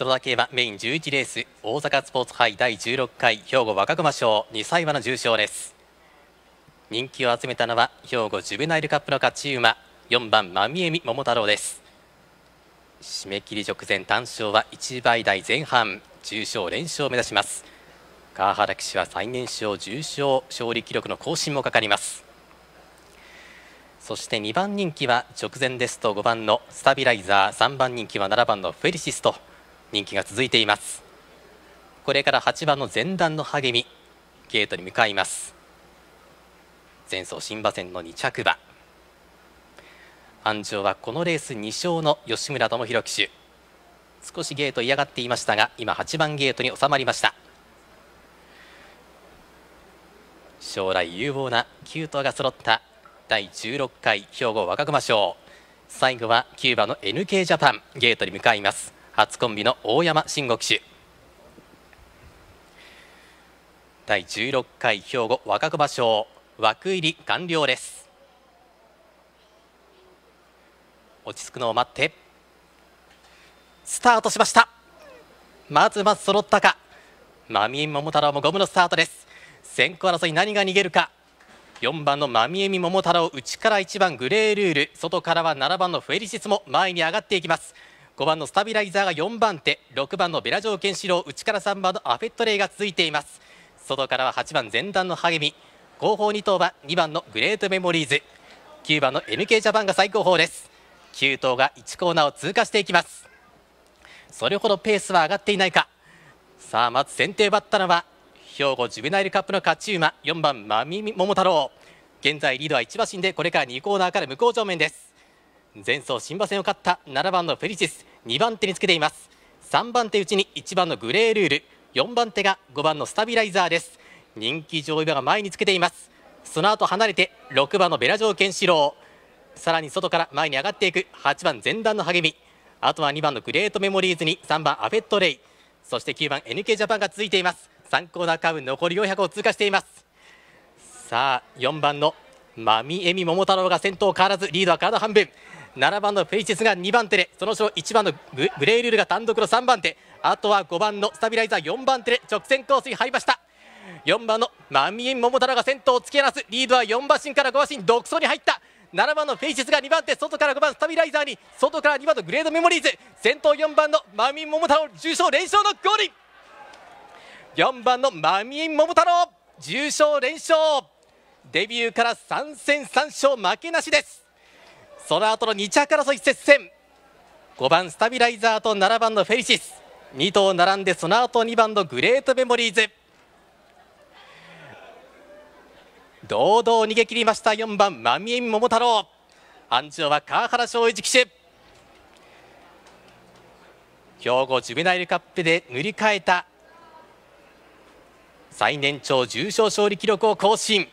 そのだけはメイン11レース大阪スポーツ杯第16回兵庫若熊賞2歳馬の重賞です人気を集めたのは兵庫ジュベナイルカップの勝ち馬4番真み恵美桃太郎です締め切り直前単勝は1倍台前半重賞連勝を目指します川原騎手は最年少重賞勝利記録の更新もかかりますそして2番人気は直前ですと5番のスタビライザー3番人気は7番のフェリシスと人気が続いていますこれから8番の前段の励みゲートに向かいます前走新馬戦の2着馬安城はこのレース2勝の吉村智弘騎手少しゲート嫌がっていましたが今8番ゲートに収まりました将来有望な9頭が揃った第16回兵庫若熊賞最後はキューバの NK ジャパンゲートに向かいます初コンビの大山慎吾騎手第16回兵庫若子場賞枠入り完了です落ち着くのを待ってスタートしましたまずまず揃ったかマミエミ桃太郎もゴムのスタートです先行争い何が逃げるか4番のマミエミ桃太郎内から1番グレールール外からは7番のフェリシスも前に上がっていきます5番のスタビライザーが4番手6番のベラジョーケンシロウ内から3番のアフェットレイが続いています外からは8番前段の励み後方2頭は2番のグレートメモリーズ9番の NK ジャパンが最高峰です9頭が1コーナーを通過していきますそれほどペースは上がっていないかさあまず先手バッタのは兵庫ジュベナイルカップの勝ち馬4番マミ桃太郎現在リードは1馬身でこれから2コーナーから向こう正面です前走新馬戦を勝った7番のフェリシス2番手につけています3番手うちに1番のグレールール4番手が5番のスタビライザーです人気上位馬が前につけていますその後離れて6番のベラジョーケンシロウさらに外から前に上がっていく8番前段の励みあとは2番のグレートメモリーズに3番アフェットレイそして9番 NK ジャパンが続いています3コーナーカーブ残り400を通過していますさあ4番のマミエミ桃太郎が先頭変わらずリードは体半分7番のフェイシスが2番手でその後ろ1番のグレイルールが単独の3番手あとは5番のスタビライザー4番手で直線コースに入りました4番のマミエン・モモタが先頭を突き放すリードは4馬身から5馬身独走に入った7番のフェイシスが2番手外から5番スタビライザーに外から2番のグレードメモリーズ先頭4番のマミン・モモタロ重賞連勝のゴール4番のマミン・モモタロ重賞連勝デビューから3戦3勝負けなしですその後の2着争い接戦5番スタビライザーと7番のフェリシス2頭並んでその後2番のグレートメモリーズ堂々逃げ切りました4番マミエミ桃太郎安城は川原翔一騎手兵庫ジュベナイルカップで塗り替えた最年長重賞勝利記録を更新